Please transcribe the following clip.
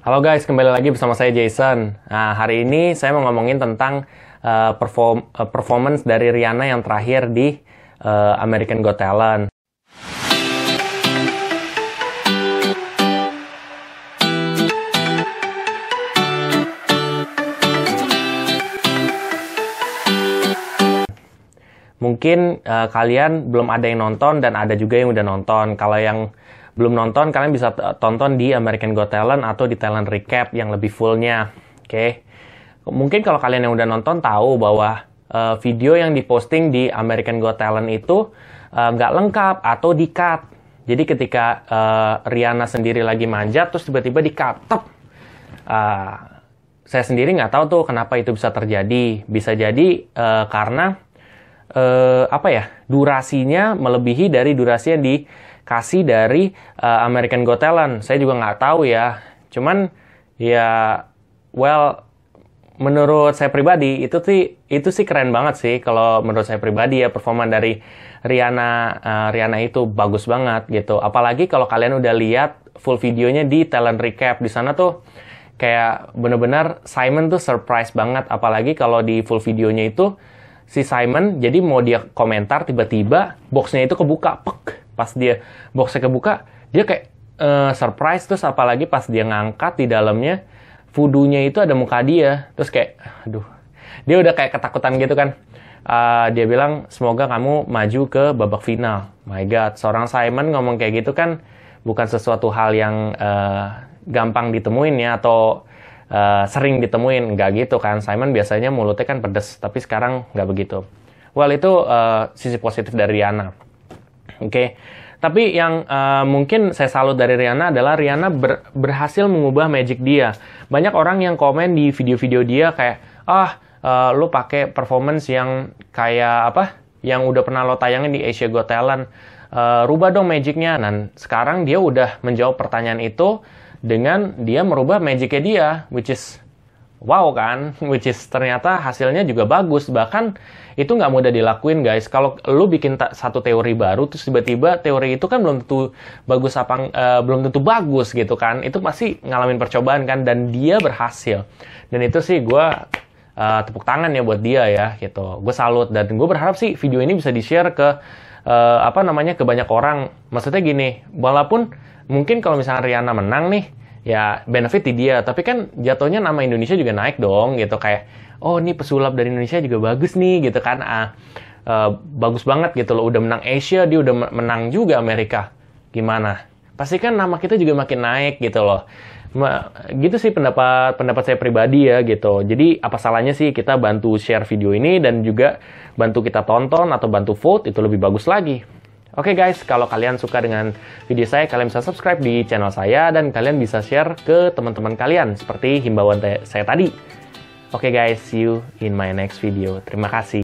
Halo guys, kembali lagi bersama saya Jason. Nah, hari ini saya mau ngomongin tentang uh, perform uh, performance dari Rihanna yang terakhir di uh, American Got Talent. mungkin uh, kalian belum ada yang nonton dan ada juga yang udah nonton. Kalau yang belum nonton, kalian bisa tonton di American Got Talent atau di Talent Recap yang lebih fullnya. Oke, okay? mungkin kalau kalian yang udah nonton tahu bahwa uh, video yang diposting di American Got Talent itu eh, nggak uh, lengkap atau di cut. Jadi ketika uh, Riana sendiri lagi manjat, terus tiba-tiba di cut, tep. Uh, saya sendiri nggak tahu tuh kenapa itu bisa terjadi. Bisa jadi uh, karena eh, apa ya durasinya melebihi dari durasi yang dikasih dari eh, American Got Talent. Saya juga nggak tahu ya. Cuman ya well menurut saya pribadi itu sih itu sih keren banget sih kalau menurut saya pribadi ya performa dari Rihanna uh, Rihanna itu bagus banget gitu apalagi kalau kalian udah lihat full videonya di talent recap di sana tuh kayak bener-bener Simon tuh surprise banget apalagi kalau di full videonya itu si Simon jadi mau dia komentar tiba-tiba boxnya itu kebuka pek pas dia boxnya kebuka dia kayak uh, surprise terus apalagi pas dia ngangkat di dalamnya fudunya itu ada muka dia terus kayak aduh dia udah kayak ketakutan gitu kan uh, dia bilang semoga kamu maju ke babak final my god seorang Simon ngomong kayak gitu kan bukan sesuatu hal yang uh, gampang ditemuin ya atau Eh, sering ditemuin nggak gitu kan Simon biasanya mulutnya kan pedes tapi sekarang nggak begitu well itu uh, sisi positif dari Riana. oke okay. tapi yang uh, mungkin saya salut dari Riana adalah Riana ber berhasil mengubah magic dia banyak orang yang komen di video-video dia kayak ah uh, lu pakai performance yang kayak apa yang udah pernah lo tayangin di Asia Got Talent uh, rubah dong magicnya dan sekarang dia udah menjawab pertanyaan itu dengan dia merubah magicnya dia, which is wow kan, which is ternyata hasilnya juga bagus. Bahkan itu nggak mudah dilakuin guys. Kalau lu bikin satu teori baru, terus tiba-tiba teori itu kan belum tentu bagus apa, uh, belum tentu bagus gitu kan. Itu pasti ngalamin percobaan kan, dan dia berhasil. Dan itu sih gue uh, tepuk tangan ya buat dia ya gitu. Gue salut dan gue berharap sih video ini bisa di share ke uh, apa namanya ke banyak orang. Maksudnya gini, walaupun mungkin kalau misalnya Rihanna menang nih, ya benefit di dia, tapi kan jatuhnya nama Indonesia juga naik dong gitu kayak oh ini pesulap dari Indonesia juga bagus nih gitu kan ah uh, bagus banget gitu loh udah menang Asia dia udah menang juga Amerika gimana pasti kan nama kita juga makin naik gitu loh gitu sih pendapat pendapat saya pribadi ya gitu. Jadi apa salahnya sih kita bantu share video ini dan juga bantu kita tonton atau bantu vote itu lebih bagus lagi. Oke okay guys, kalau kalian suka dengan video saya, kalian bisa subscribe di channel saya dan kalian bisa share ke teman-teman kalian seperti himbauan saya tadi. Oke okay guys, see you in my next video. Terima kasih.